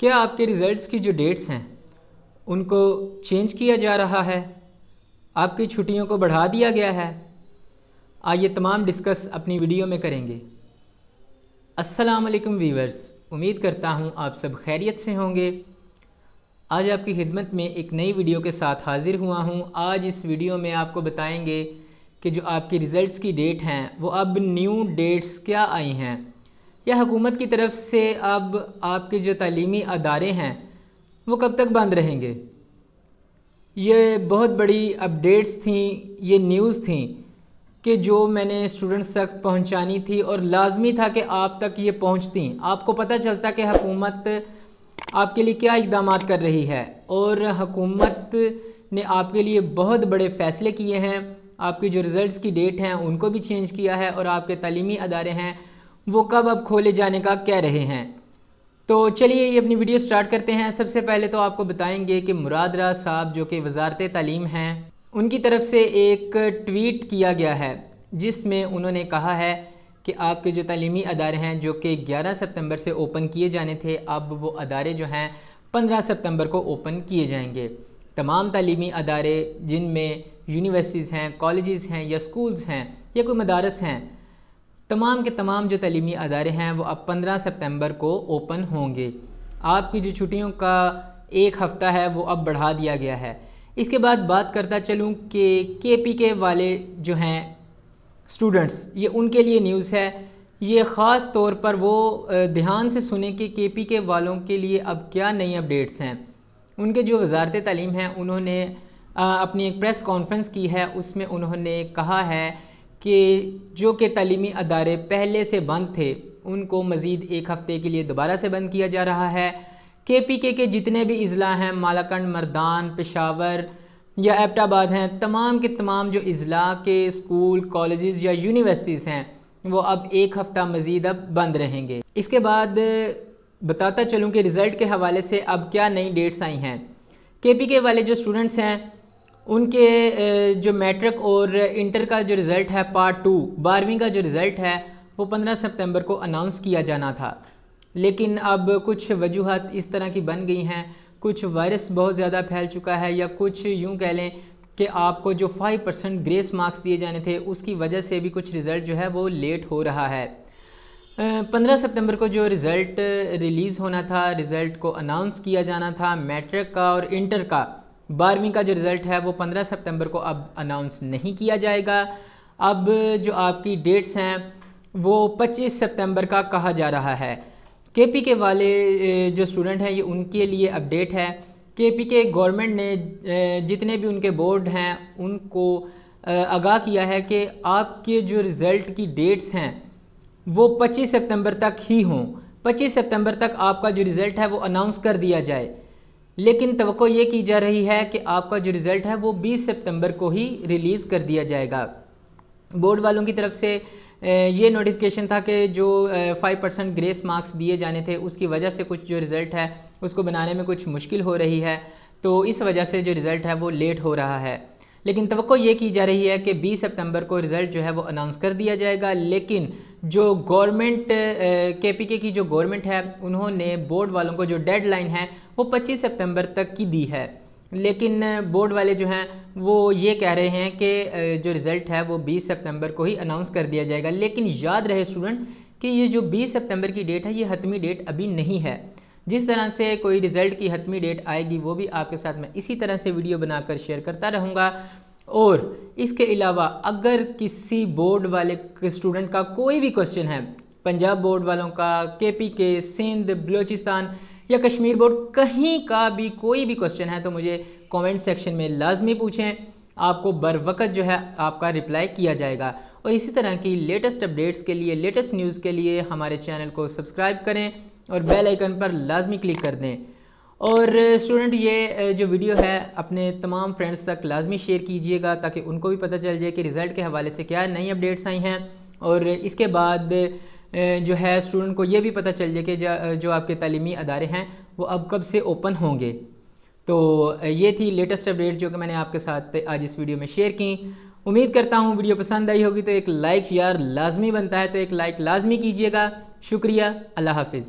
क्या आपके रिज़ल्ट्स की जो डेट्स हैं उनको चेंज किया जा रहा है आपकी छुट्टियों को बढ़ा दिया गया है आइए तमाम डिस्कस अपनी वीडियो में करेंगे अस्सलाम वालेकुम वीवर्स उम्मीद करता हूँ आप सब खैरियत से होंगे आज आपकी खिदमत में एक नई वीडियो के साथ हाज़िर हुआ हूँ आज इस वीडियो में आपको बताएंगे कि जो आपकी रिज़ल्ट्स की डेट हैं वो अब न्यू डेट्स क्या आई हैं या हकूमत की तरफ से अब आपके जो तलीमी अदारे हैं वो कब तक बंद रहेंगे ये बहुत बड़ी अपडेट्स थी ये न्यूज़ थी कि जो मैंने स्टूडेंट्स तक पहुंचानी थी और लाजमी था कि आप तक ये पहुंचती आपको पता चलता कि हकूमत आपके लिए क्या इकदाम कर रही है और हकूमत ने आपके लिए बहुत बड़े फ़ैसले किए हैं आपके जो रिज़ल्ट्स की डेट हैं उनको भी चेंज किया है और आपके तलीमी अदारे हैं वो कब अब खोले जाने का कह रहे हैं तो चलिए ये अपनी वीडियो स्टार्ट करते हैं सबसे पहले तो आपको बताएंगे कि मुरादरा साहब जो कि वजारत तालीम हैं उनकी तरफ से एक ट्वीट किया गया है जिसमें उन्होंने कहा है कि आपके जो तलीमी अदारे हैं जो कि 11 सितंबर से ओपन किए जाने थे अब वो अदारे जो हैं 15 सितंबर को ओपन किए जाएंगे तमाम तलीमी अदारे जिनमें यूनिवर्सिटीज़ हैं कॉलेज़ हैं या स्कूल्स हैं या कोई मदारस हैं तमाम के तमाम जो तलीमी अदारे हैं वो अब 15 सितंबर को ओपन होंगे आपकी जो छुट्टियों का एक हफ़्ता है वो अब बढ़ा दिया गया है इसके बाद बात करता चलूँ कि के पी के वाले जो हैं स्टूडेंट्स ये उनके लिए न्यूज़ है ये ख़ास तौर पर वो ध्यान से सुने कि के पी के वालों के लिए अब क्या नई अपडेट्स हैं उनके जो वजारत तलीम हैं उन्होंने अपनी एक प्रेस कॉन्फ्रेंस की है उसमें उन्होंने कहा है कि जो कि तलीमी अदारे पहले से बंद थे उनको मज़ीद एक हफ़्ते के लिए दोबारा से बंद किया जा रहा है के पी के के जितने भी अज़ला हैं मालाकंड मर्दान पेशावर या एबटाबाद हैं तमाम के तमाम जो अज़ला के स्कूल कॉलेज़ या यूनिवर्सिटीज़ हैं वो अब एक हफ़्ता मज़ीद अब बंद रहेंगे इसके बाद बताता चलूँ कि रिज़ल्ट के हवाले से अब क्या नई डेट्स आई हैं के पी के वाले जो स्टूडेंट्स हैं उनके जो मैट्रिक और इंटर का जो रिज़ल्ट है पार्ट टू बारहवीं का जो रिज़ल्ट है वो पंद्रह सितंबर को अनाउंस किया जाना था लेकिन अब कुछ वजूहत इस तरह की बन गई हैं कुछ वायरस बहुत ज़्यादा फैल चुका है या कुछ यूँ कह लें कि आपको जो फाइव परसेंट ग्रेस मार्क्स दिए जाने थे उसकी वजह से भी कुछ रिज़ल्ट जो है वो लेट हो रहा है पंद्रह सितंबर को जो रिज़ल्ट रिलीज़ होना था रिज़ल्ट को अनाउंस किया जाना था मैट्रिक का और इंटर का बारहवीं का जो रिज़ल्ट है वो पंद्रह सितंबर को अब अनाउंस नहीं किया जाएगा अब जो आपकी डेट्स हैं वो 25 सितंबर का कहा जा रहा है पी के वाले जो स्टूडेंट हैं ये उनके लिए अपडेट है पी के गवर्नमेंट ने जितने भी उनके बोर्ड हैं उनको आगाह किया है कि आपके जो रिज़ल्ट की डेट्स हैं वो 25 सितंबर तक ही हों 25 सितंबर तक आपका जो रिज़ल्ट है वो अनाउंस कर दिया जाए लेकिन तो ये की जा रही है कि आपका जो रिज़ल्ट है वो 20 सितंबर को ही रिलीज़ कर दिया जाएगा बोर्ड वालों की तरफ से ये नोटिफिकेशन था कि जो फाइव परसेंट ग्रेस मार्क्स दिए जाने थे उसकी वजह से कुछ जो रिज़ल्ट है उसको बनाने में कुछ मुश्किल हो रही है तो इस वजह से जो रिज़ल्ट है वो लेट हो रहा है लेकिन तो ये की जा रही है कि 20 सितंबर को रिज़ल्ट जो है वो अनाउंस कर दिया जाएगा लेकिन जो गवर्नमेंट के पी के की जो गवर्नमेंट है उन्होंने बोर्ड वालों को जो डेडलाइन है वो 25 सितंबर तक की दी है लेकिन बोर्ड वाले जो हैं वो ये कह रहे हैं कि जो रिज़ल्ट है वो 20 सितंबर को ही अनाउंस कर दिया जाएगा लेकिन याद रहे स्टूडेंट कि ये जो 20 सितंबर की डेट है ये हतमी डेट अभी नहीं है जिस तरह से कोई रिजल्ट की हतमी डेट आएगी वो भी आपके साथ मैं इसी तरह से वीडियो बनाकर शेयर करता रहूँगा और इसके अलावा अगर किसी बोर्ड वाले स्टूडेंट का कोई भी क्वेश्चन है पंजाब बोर्ड वालों का के पी के सिंध बलूचिस्तान या कश्मीर बोर्ड कहीं का भी कोई भी क्वेश्चन है तो मुझे कमेंट सेक्शन में लाजमी पूछें आपको बर वक्त जो है आपका रिप्लाई किया जाएगा और इसी तरह की लेटेस्ट अपडेट्स के लिए लेटेस्ट न्यूज़ के लिए हमारे चैनल को सब्सक्राइब करें और बेल आइकन पर लाजमी क्लिक कर दें और स्टूडेंट ये जो वीडियो है अपने तमाम फ्रेंड्स तक लाजमी शेयर कीजिएगा ताकि उनको भी पता चल जाए कि रिज़ल्ट के हवाले से क्या नई अपडेट्स आई हैं और इसके बाद जो है स्टूडेंट को ये भी पता चल जाए कि जो आपके तलीमी अदारे हैं वो अब कब से ओपन होंगे तो ये थी लेटेस्ट अपडेट जो कि मैंने आपके साथ आज इस वीडियो में शेयर की उम्मीद करता हूँ वीडियो पसंद आई होगी तो एक लाइक यार लाजमी बनता है तो एक लाइक लाजमी कीजिएगा शुक्रिया अल्लाह हाफिज़